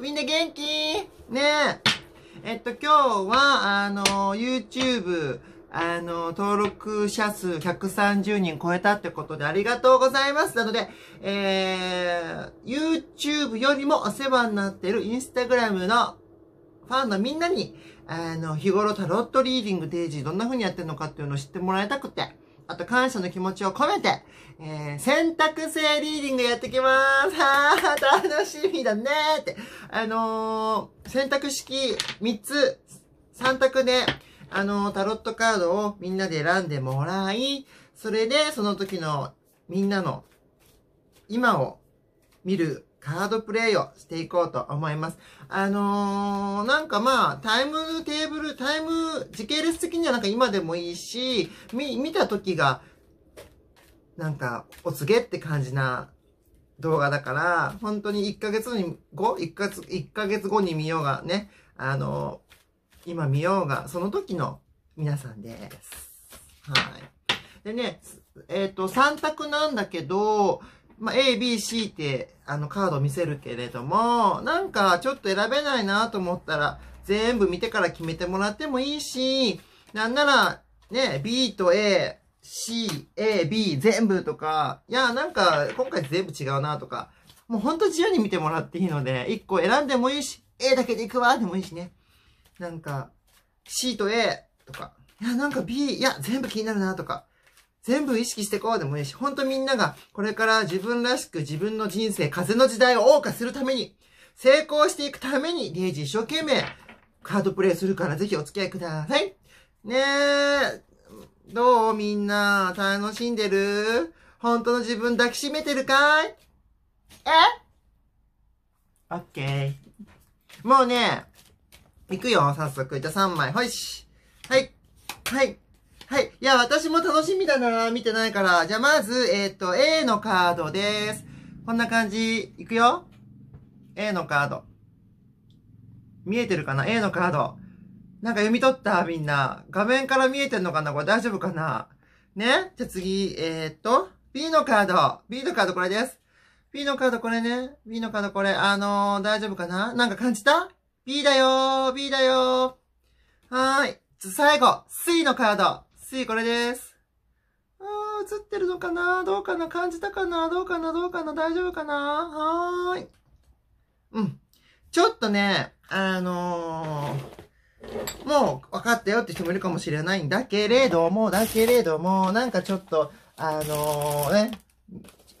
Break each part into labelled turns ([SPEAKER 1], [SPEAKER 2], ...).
[SPEAKER 1] みんな元気ねえ。えっと、今日は、あの、YouTube、あの、登録者数130人超えたってことでありがとうございます。なので、えー、YouTube よりもお世話になってる Instagram のファンのみんなに、あの、日頃タロットリーディング、デイジーどんな風にやってるのかっていうのを知ってもらいたくて、あと感謝の気持ちを込めて、えー、選択性リーディングやってきます。は ー、楽しみだねーって。あのー、選択式3つ、3択で、あのー、タロットカードをみんなで選んでもらい、それでその時のみんなの今を見るカードプレイをしていこうと思います。あのー、なんかまあ、タイムテーブル、タイム、時系列的にはなんか今でもいいし、見、見た時が、なんか、お告げって感じな動画だから、本当に1ヶ月に後 ?1 ヶ月、1ヶ月後に見ようがね、あのー、今見ようが、その時の皆さんです。はい。でね、えっ、ー、と、3択なんだけど、まあ、A、B、C って、あの、カード見せるけれども、なんか、ちょっと選べないなと思ったら、全部見てから決めてもらってもいいし、なんなら、ね、B と A、C、A、B 全部とか、いや、なんか、今回全部違うなとか、もうほんと自由に見てもらっていいので、一個選んでもいいし、A だけでいくわでもいいしね。なんか、C と A とか、いや、なんか B、いや、全部気になるなとか、全部意識してこうでもいいし、ほんとみんながこれから自分らしく自分の人生、風の時代を謳歌するために、成功していくために、リエジ一生懸命カードプレイするからぜひお付き合いください。ねえ、どうみんな、楽しんでる本当の自分抱きしめてるかいえオッケー。もうね、行くよ、早速。じゃあ3枚。ほいし。はい。はい。はい。いや、私も楽しみだな見てないから。じゃあ、まず、えっ、ー、と、A のカードです。こんな感じ。いくよ。A のカード。見えてるかな ?A のカード。なんか読み取ったみんな。画面から見えてんのかなこれ大丈夫かなねじゃあ次、えー、っと、B のカード。B のカードこれです。B のカードこれね。B のカードこれ。あのー、大丈夫かななんか感じた ?B だよー !B だよーはーい。最後、C のカード。いこれです。あー、映ってるのかなどうかな感じたかなどうかなどうかな大丈夫かなはーい。うん。ちょっとね、あのー、もう分かったよって人もいるかもしれないんだけれども、だけれども、なんかちょっと、あのー、ね、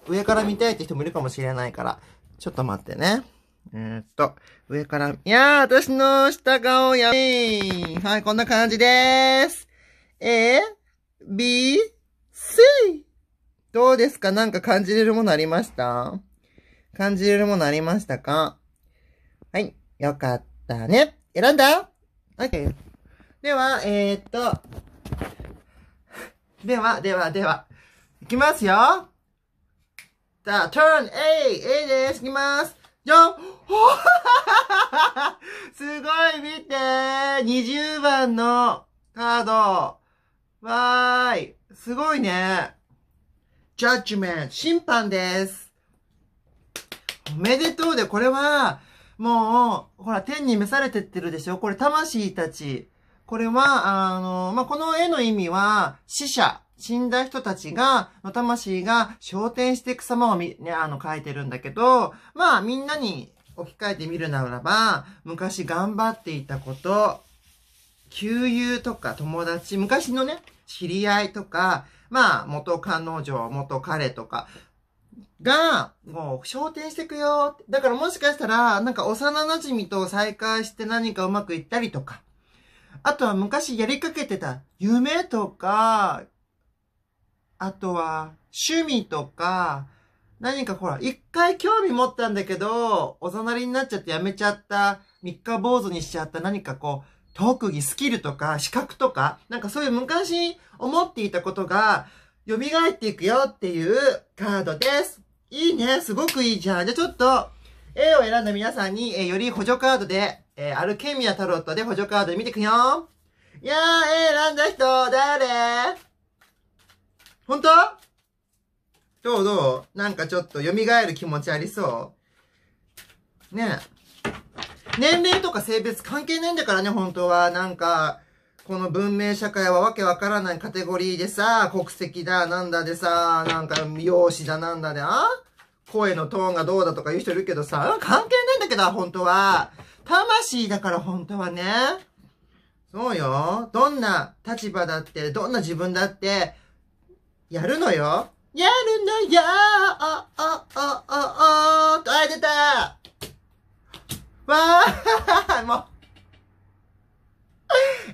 [SPEAKER 1] 上から見たいって人もいるかもしれないから、ちょっと待ってね。えー、っと、上から、いやー、私の下顔やめー。はい、こんな感じでーす。A, B, C。どうですかなんか感じれるものありました感じれるものありましたかはい。よかったね。選んだ ?OK。では、えー、っと。では、では、では。いきますよ。さあ、turn A、A です。いきます。じゃん すごい見て !20 番のカード。わーい。すごいね。ジャッジメント、審判です。おめでとうで、これは、もう、ほら、天に召されてってるでしょこれ、魂たち。これは、あの、まあ、この絵の意味は、死者、死んだ人たちが、の魂が昇天していく様をみ、ね、あの、書いてるんだけど、まあ、みんなに置き換えてみるならば、昔頑張っていたこと、旧友とか友達、昔のね、知り合いとか、まあ、元彼女、元彼とか、が、もう、昇天してくよ。だからもしかしたら、なんか幼馴染と再会して何かうまくいったりとか、あとは昔やりかけてた夢とか、あとは趣味とか、何かほら、一回興味持ったんだけど、おざなりになっちゃってやめちゃった、三日坊主にしちゃった何かこう、特技、スキルとか、資格とか、なんかそういう昔思っていたことが、蘇っていくよっていうカードです。いいね。すごくいいじゃん。じゃあちょっと、A を選んだ皆さんに、えー、より補助カードで、えー、アルケミアタロットで補助カードで見ていくよ。いやー、A 選んだ人、誰ほんとどうどうなんかちょっと蘇る気持ちありそうねえ。年齢とか性別関係ないんだからね、本当は。なんか、この文明社会はわけわからないカテゴリーでさ、国籍だ、なんだでさ、なんか、容姿だ、なんだで、あ声のトーンがどうだとか言う人いるけどさ、関係ないんだけど、本当は。魂だから本当はね。そうよ。どんな立場だって、どんな自分だって、やるのよ。やるのよーおおおおおーと、あ、出たわあ、もう。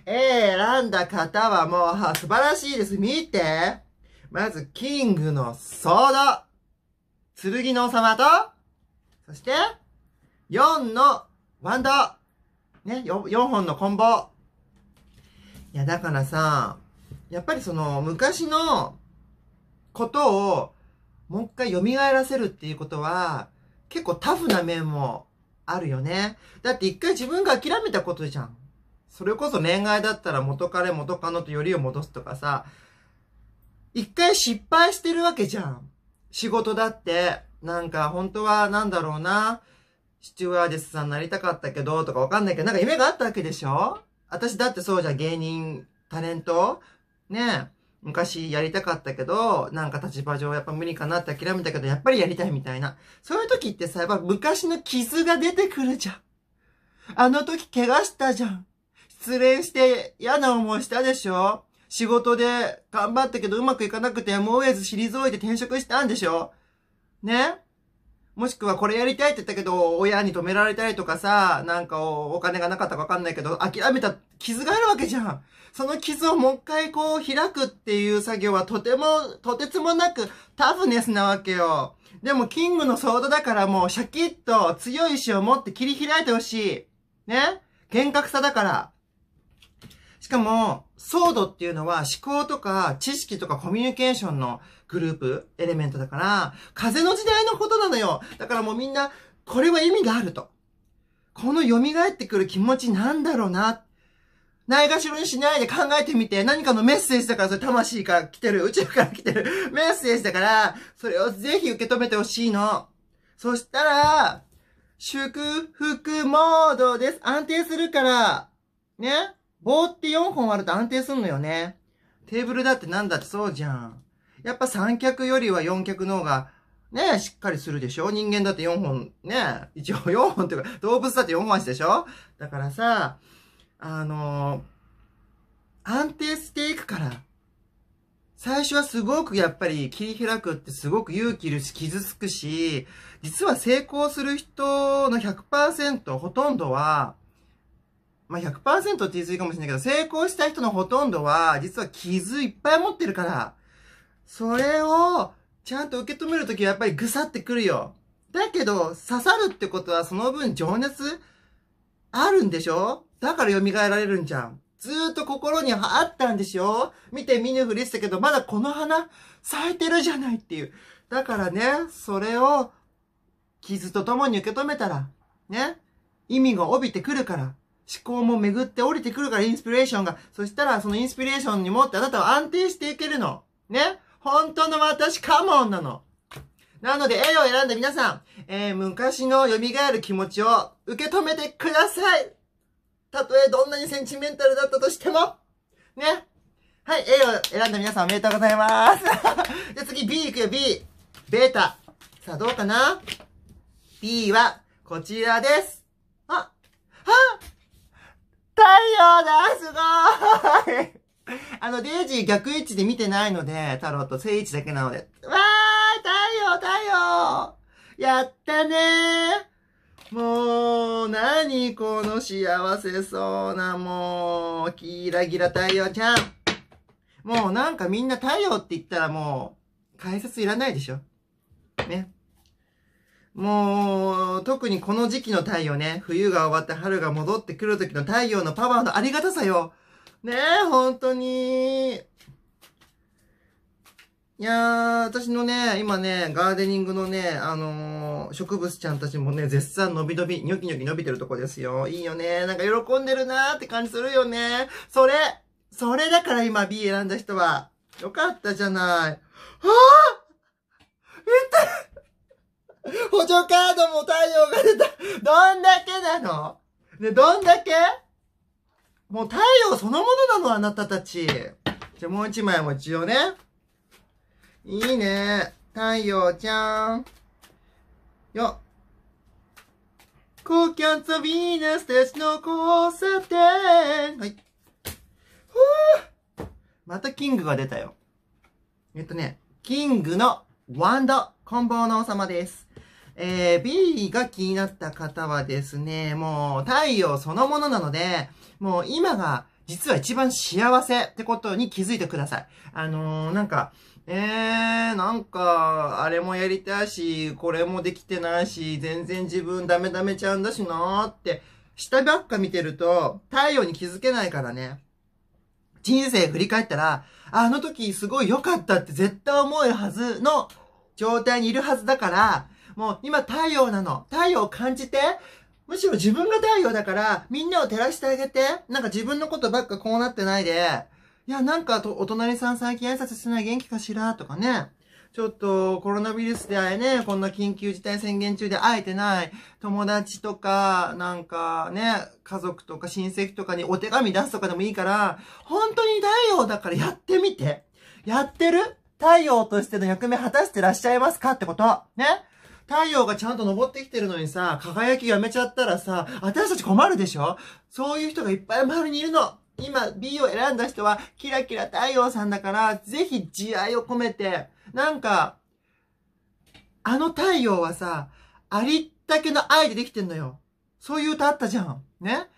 [SPEAKER 1] ええ、選んだ方はもう、は素晴らしいです。見て。まず、キングのソード。剣の王様と、そして、4のワンド。ね、4, 4本のコンボ。いや、だからさ、やっぱりその、昔のことを、もう一回蘇らせるっていうことは、結構タフな面もあるよね。だって一回自分が諦めたことじゃん。それこそ恋愛だったら元彼元彼女とよりを戻すとかさ、一回失敗してるわけじゃん。仕事だって、なんか本当はなんだろうな、シチュアーデスさんなりたかったけどとかわかんないけど、なんか夢があったわけでしょ私だってそうじゃん、芸人、タレントねえ。昔やりたかったけど、なんか立場上やっぱ無理かなって諦めたけど、やっぱりやりたいみたいな。そういう時ってさ、やっぱ昔の傷が出てくるじゃん。あの時怪我したじゃん。失恋して嫌な思いしたでしょ仕事で頑張ったけどうまくいかなくて、もうええず退いて転職したんでしょねもしくはこれやりたいって言ったけど、親に止められたりとかさ、なんかお金がなかったかわかんないけど、諦めた傷があるわけじゃん。その傷をもう一回こう開くっていう作業はとても、とてつもなくタフネスなわけよ。でもキングのソードだからもうシャキッと強い意志を持って切り開いてほしい。ね厳格さだから。しかも、ソードっていうのは思考とか知識とかコミュニケーションのグループ、エレメントだから、風の時代のことなのよ。だからもうみんな、これは意味があると。この蘇ってくる気持ちなんだろうな。ないがしろにしないで考えてみて、何かのメッセージだから、それ魂から来てる、宇宙から来てるメッセージだから、それをぜひ受け止めてほしいの。そしたら、祝福モードです。安定するから、ね棒って4本あると安定すんのよね。テーブルだってなんだってそうじゃん。やっぱ三脚よりは四脚の方が、ね、しっかりするでしょ人間だって4本、ね、一応4本っていうか、動物だって4本足でしょだからさ、あのー、安定していくから、最初はすごくやっぱり切り開くってすごく勇気いるし傷つくし、実は成功する人の100%ほとんどは、まあ、100%って言い過ぎかもしれないけど、成功した人のほとんどは、実は傷いっぱい持ってるから、それを、ちゃんと受け止めるときはやっぱりぐさってくるよ。だけど、刺さるってことはその分情熱あるんでしょだから蘇られるんじゃん。ずーっと心にあったんでしょ見て見ぬふりしたけど、まだこの花咲いてるじゃないっていう。だからね、それを傷とともに受け止めたら、ね、意味が帯びてくるから、思考も巡って降りてくるからインスピレーションが、そしたらそのインスピレーションにもってあなたは安定していけるの。ね本当の私カモンなの。なので A を選んだ皆さん、えー、昔の蘇る気持ちを受け止めてください。たとえどんなにセンチメンタルだったとしても、ね。はい、A を選んだ皆さんおめでとうございます。じゃ次 B 行くよ、B。ベータ。さあどうかな ?B はこちらです。あ、あ太陽だすごい あの、デイジー逆位置で見てないので、タロット正位置だけなので。わー太陽太陽やったねーもう、なにこの幸せそうな、もう、キラギラ太陽ちゃん。もうなんかみんな太陽って言ったらもう、解説いらないでしょ。ね。もう、特にこの時期の太陽ね、冬が終わって春が戻ってくる時の太陽のパワーのありがたさよ。ねえ、本当に。いやー、私のね、今ね、ガーデニングのね、あのー、植物ちゃんたちもね、絶賛伸び伸び、ニョキニョキ伸びてるとこですよ。いいよね。なんか喜んでるなーって感じするよね。それ、それだから今 B 選んだ人は。よかったじゃない。はぁった補助カードも太陽が出た。どんだけなのね、どんだけもう太陽そのものなの、あなたたち。じゃ、もう一枚も一応ね。いいね。太陽ちゃん。よっ。コーキャンツビーナスたちの交差点。はい。ふぅまたキングが出たよ。えっとね、キングのワンド、こん棒の王様です。えー、B が気になった方はですね、もう太陽そのものなので、もう今が実は一番幸せってことに気づいてください。あのー、なんか、えー、なんか、あれもやりたいし、これもできてないし、全然自分ダメダメちゃうんだしなーって、下ばっか見てると、太陽に気づけないからね。人生振り返ったら、あの時すごい良かったって絶対思えるはずの状態にいるはずだから、もう今太陽なの。太陽を感じて。むしろ自分が太陽だから、みんなを照らしてあげて。なんか自分のことばっかこうなってないで。いや、なんかお隣さん最近挨拶してない元気かしらとかね。ちょっとコロナウイルスであえね、こんな緊急事態宣言中で会えてない友達とか、なんかね、家族とか親戚とかにお手紙出すとかでもいいから、本当に太陽だからやってみて。やってる太陽としての役目果たしてらっしゃいますかってこと。ね太陽がちゃんと昇ってきてるのにさ、輝きやめちゃったらさ、私たち困るでしょそういう人がいっぱい周りにいるの。今 B を選んだ人はキラキラ太陽さんだから、ぜひ慈愛を込めて、なんか、あの太陽はさ、ありったけの愛でできてんのよ。そういう歌あったじゃん。ね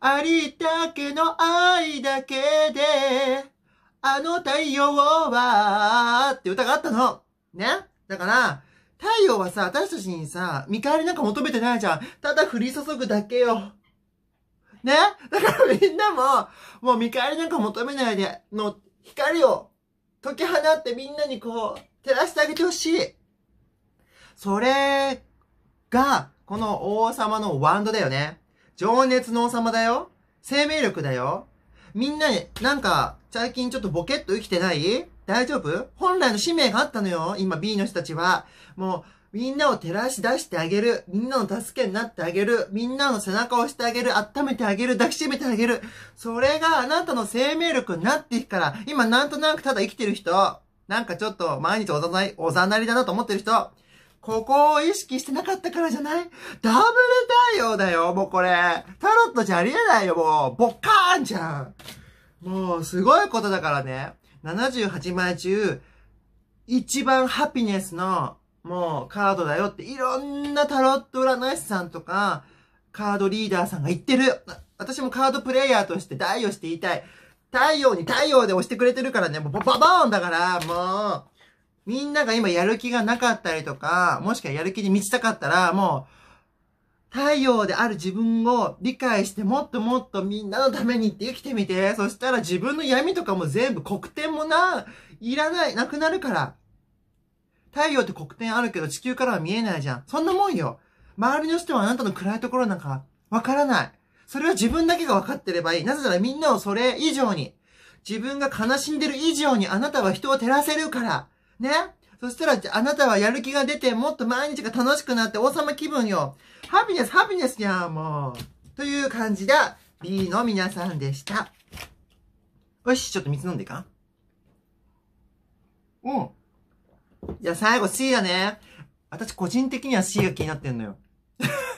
[SPEAKER 1] ありったけの愛だけで、あの太陽は、って歌があったの。ねだから、太陽はさ、私たちにさ、見返りなんか求めてないじゃん。ただ降り注ぐだけよ。ねだからみんなも、もう見返りなんか求めないで、の光を解き放ってみんなにこう、照らしてあげてほしい。それが、この王様のワンドだよね。情熱の王様だよ。生命力だよ。みんなに、なんか、最近ちょっとボケっと生きてない大丈夫本来の使命があったのよ。今 B の人たちは。もう、みんなを照らし出してあげる。みんなの助けになってあげる。みんなの背中を押してあげる。温めてあげる。抱きしめてあげる。それがあなたの生命力になっていくから、今なんとなくただ生きてる人、なんかちょっと毎日おざなり、おざなりだなと思ってる人、ここを意識してなかったからじゃないダブル対応だよ、もうこれ。タロットじゃありえないよ、もう。ボッカーンじゃん。もう、すごいことだからね。78枚中、一番ハピネスの、もうカードだよって、いろんなタロット占い師さんとか、カードリーダーさんが言ってる。私もカードプレイヤーとして代をしていたい。太陽に太陽で押してくれてるからね、もうババーンだから、もう、みんなが今やる気がなかったりとか、もしくはやる気に満ちたかったら、もう、太陽である自分を理解してもっともっとみんなのためにって生きてみて。そしたら自分の闇とかも全部黒点もな、いらない、なくなるから。太陽って黒点あるけど地球からは見えないじゃん。そんなもんよ。周りの人はあなたの暗いところなんかわからない。それは自分だけが分かってればいい。なぜならみんなをそれ以上に、自分が悲しんでる以上にあなたは人を照らせるから。ねそしたら、あなたはやる気が出て、もっと毎日が楽しくなって、王様気分よ。ハピネス、ハピネスやん、もう。という感じだ。B の皆さんでした。よし、ちょっと水飲んでいいかうん。じゃあ最後 C だね。私個人的には C が気になってんのよ。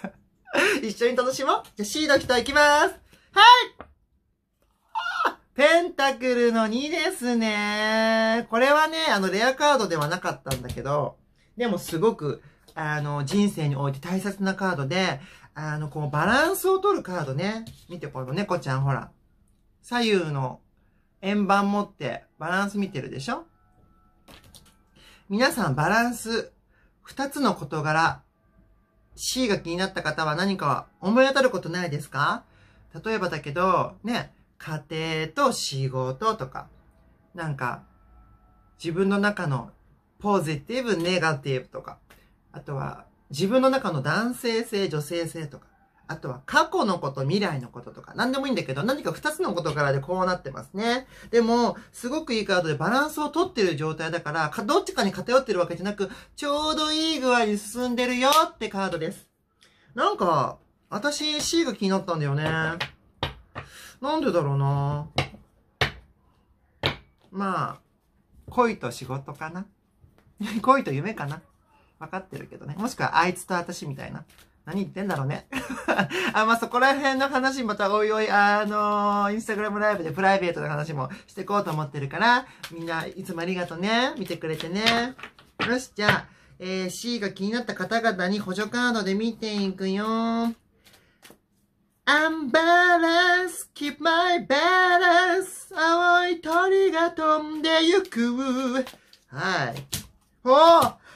[SPEAKER 1] 一緒に楽しもう。じゃあ C の人行きます。はいペンタクルの2ですね。これはね、あの、レアカードではなかったんだけど、でもすごく、あの、人生において大切なカードで、あの、こう、バランスを取るカードね。見て、この猫ちゃん、ほら。左右の円盤持って、バランス見てるでしょ皆さん、バランス、二つの事柄、C が気になった方は何か思い当たることないですか例えばだけど、ね、家庭と仕事とか、なんか、自分の中のポジティブ、ネガティブとか、あとは自分の中の男性性、女性性とか、あとは過去のこと、未来のこととか、何でもいいんだけど、何か二つのことからでこうなってますね。でも、すごくいいカードでバランスをとってる状態だから、どっちかに偏ってるわけじゃなく、ちょうどいい具合に進んでるよってカードです。なんか、私 C が気になったんだよね。なんでだろうなまあ、恋と仕事かな 恋と夢かなわかってるけどね。もしくはあいつと私みたいな。何言ってんだろうね。あ、まあ、そこら辺の話またおいおい、あのー、インスタグラムライブでプライベートな話もしていこうと思ってるから、みんないつもありがとうね。見てくれてね。よし、じゃあ、えー、C が気になった方々に補助カードで見ていくよ I'm balance, keep my balance 青い鳥が飛んでゆくはい。おおや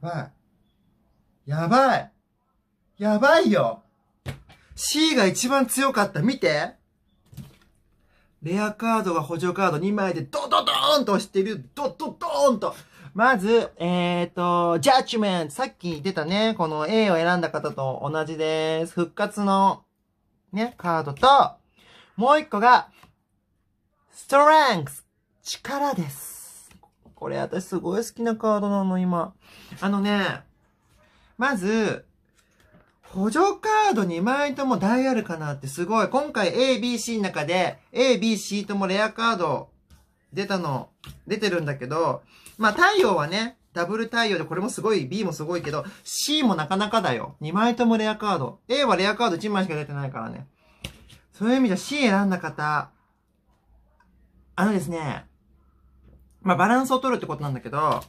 [SPEAKER 1] ばい。やばい。やばいよ !C が一番強かった。見てレアカードが補助カード2枚でドドドーンと押してる。ドドドーンと。まず、えっ、ー、と、ジャッジメントさっき出たね、この A を選んだ方と同じです。復活の、ね、カードと、もう一個が、ストレンクス力です。これ私すごい好きなカードなの、今。あのね、まず、補助カード2枚とも大アルかなってすごい。今回 A、B、C の中で A、B、C ともレアカード出たの、出てるんだけど、まあ、太陽はね、ダブル太陽で、これもすごい、B もすごいけど、C もなかなかだよ。2枚ともレアカード。A はレアカード1枚しか出てないからね。そういう意味じゃ C 選んだ方、あのですね、まあ、バランスを取るってことなんだけど、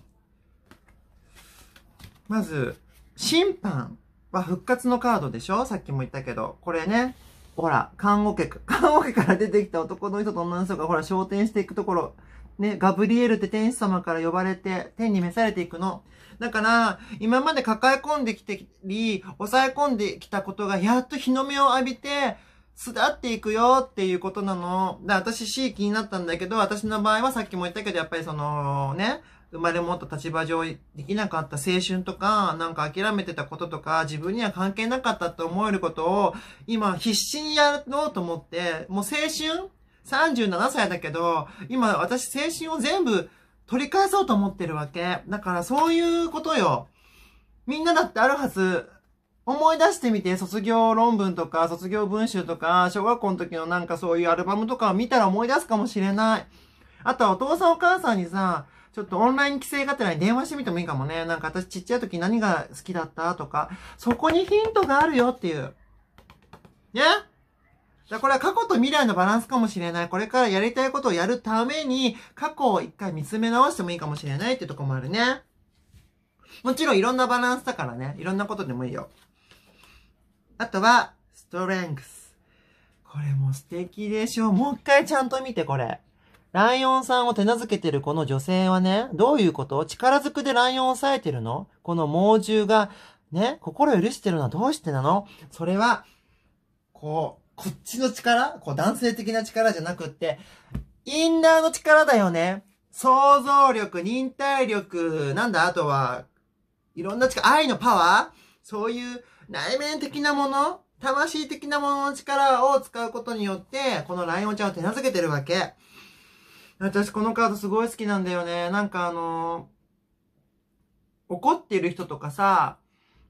[SPEAKER 1] まず、審判は復活のカードでしょさっきも言ったけど。これね、ほら、看護家、看護家から出てきた男の人と女の人がほら、昇天していくところ、ね、ガブリエルって天使様から呼ばれて、天に召されていくの。だから、今まで抱え込んできてり、抑え込んできたことが、やっと日の目を浴びて、巣立っていくよっていうことなの。で、私 C 気になったんだけど、私の場合はさっきも言ったけど、やっぱりそのね、生まれ持った立場上できなかった青春とか、なんか諦めてたこととか、自分には関係なかったと思えることを、今必死にやろうと思って、もう青春37歳だけど、今私精神を全部取り返そうと思ってるわけ。だからそういうことよ。みんなだってあるはず。思い出してみて、卒業論文とか、卒業文集とか、小学校の時のなんかそういうアルバムとかを見たら思い出すかもしれない。あとはお父さんお母さんにさ、ちょっとオンライン規制がてらに電話してみてもいいかもね。なんか私ちっちゃい時何が好きだったとか、そこにヒントがあるよっていう。ね、yeah? だこれは過去と未来のバランスかもしれない。これからやりたいことをやるために、過去を一回見つめ直してもいいかもしれないってとこもあるね。もちろんいろんなバランスだからね。いろんなことでもいいよ。あとは、ストレングス。これも素敵でしょ。もう一回ちゃんと見て、これ。ライオンさんを手なずけてるこの女性はね、どういうこと力ずくでライオンを抑えてるのこの猛獣が、ね、心許してるのはどうしてなのそれは、こう、こっちの力こう男性的な力じゃなくって、インナーの力だよね。想像力、忍耐力、なんだ、あとは、いろんな力、愛のパワーそういう内面的なもの魂的なものの力を使うことによって、このライオンちゃんを手なずけてるわけ。私このカードすごい好きなんだよね。なんかあのー、怒ってる人とかさ、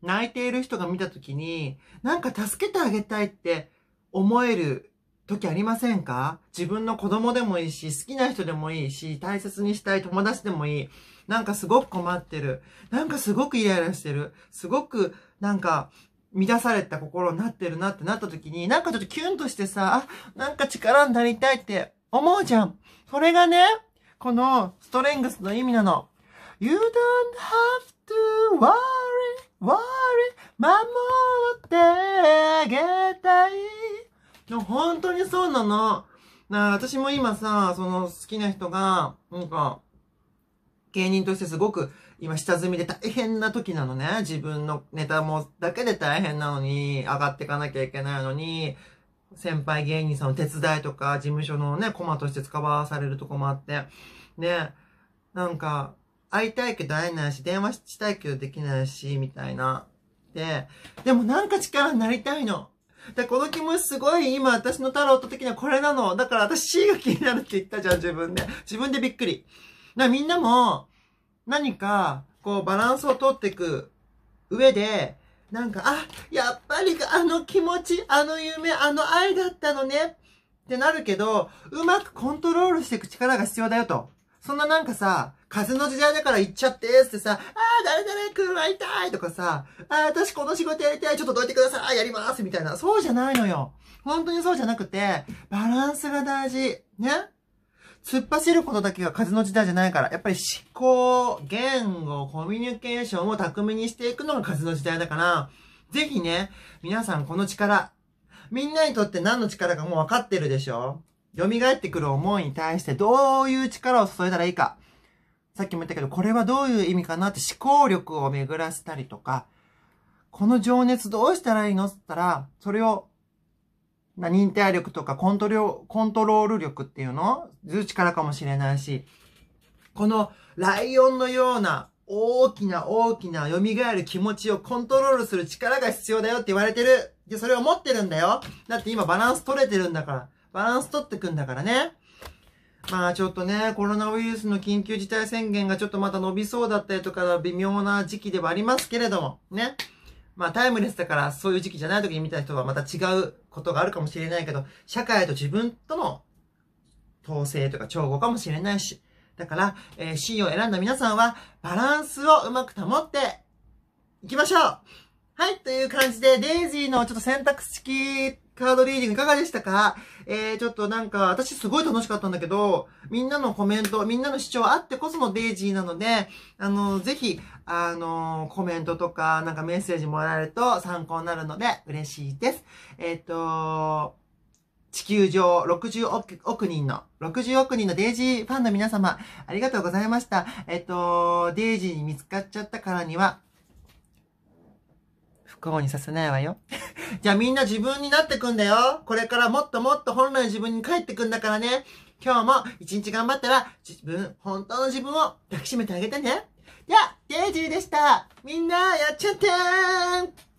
[SPEAKER 1] 泣いている人が見たときに、なんか助けてあげたいって思える時ありませんか自分の子供でもいいし、好きな人でもいいし、大切にしたい友達でもいい。なんかすごく困ってる。なんかすごくイライラしてる。すごく、なんか、乱された心になってるなってなった時に、なんかちょっとキュンとしてさ、あ、なんか力になりたいって思うじゃん。それがね、このストレングスの意味なの。You don't have to worry わり守ってあげたい。でも本当にそうなの。な私も今さ、その好きな人が、なんか、芸人としてすごく今下積みで大変な時なのね。自分のネタもだけで大変なのに、上がっていかなきゃいけないのに、先輩芸人さんの手伝いとか、事務所のね、コマとして使わされるとこもあって。ね、なんか、会いたいけど会えないし、電話したいけどできないし、みたいな。で、でもなんか力になりたいの。で、この気持ちすごい今私のタロット的にはこれなの。だから私 C が気になるって言ったじゃん、自分で。自分でびっくり。な、みんなも何かこうバランスをとっていく上で、なんか、あ、やっぱりあの気持ち、あの夢、あの愛だったのねってなるけど、うまくコントロールしていく力が必要だよと。そんななんかさ、風の時代だから行っちゃってーってさ、あー、誰々る、会いたいとかさ、あー、私この仕事やりたい、ちょっとどいてください、やりますみたいな。そうじゃないのよ。本当にそうじゃなくて、バランスが大事。ね突っ走ることだけが風の時代じゃないから、やっぱり思考、言語、コミュニケーションを巧みにしていくのが風の時代だから、ぜひね、皆さんこの力、みんなにとって何の力かもう分かってるでしょ蘇ってくる思いに対してどういう力を注いだらいいか。さっきも言ったけど、これはどういう意味かなって思考力を巡らせたりとか、この情熱どうしたらいいのって言ったら、それを、忍耐力とかコントロコントロール力っていうのず力かもしれないし、このライオンのような大きな大きな蘇る気持ちをコントロールする力が必要だよって言われてる。で、それを持ってるんだよ。だって今バランス取れてるんだから。バランス取ってくんだからね。まあちょっとね、コロナウイルスの緊急事態宣言がちょっとまた伸びそうだったりとか、微妙な時期ではありますけれども、ね。まあタイムレスだからそういう時期じゃない時に見た人はまた違うことがあるかもしれないけど、社会と自分との統制とか調合かもしれないし。だから、えー、C を選んだ皆さんはバランスをうまく保っていきましょうはい、という感じで、デイジーのちょっと選択式カードリーディングいかがでしたかえー、ちょっとなんか、私すごい楽しかったんだけど、みんなのコメント、みんなの視聴あってこそのデイジーなので、あの、ぜひ、あの、コメントとか、なんかメッセージもらえると参考になるので嬉しいです。えっ、ー、と、地球上60億人の、60億人のデイジーファンの皆様、ありがとうございました。えっ、ー、と、デイジーに見つかっちゃったからには、幸にさせないわよ。じゃあみんな自分になってくんだよ。これからもっともっと本来自分に帰ってくんだからね。今日も一日頑張ったら自分、本当の自分を抱きしめてあげてね。では、デイジーでした。みんなやっちゃってー